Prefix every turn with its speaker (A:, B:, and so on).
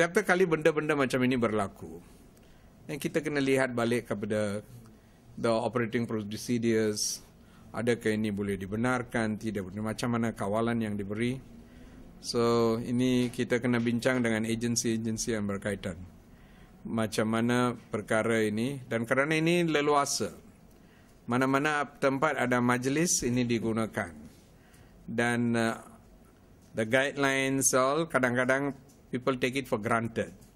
A: Setiap kali benda-benda macam ini berlaku, dan kita kena lihat balik kepada the operating procedures, adakah ini boleh dibenarkan, tidak boleh, macam mana kawalan yang diberi. So, ini kita kena bincang dengan agensi-agensi yang berkaitan. Macam mana perkara ini, dan kerana ini leluasa, mana-mana tempat ada majlis ini digunakan. Dan uh, the guidelines all kadang-kadang people take it for granted.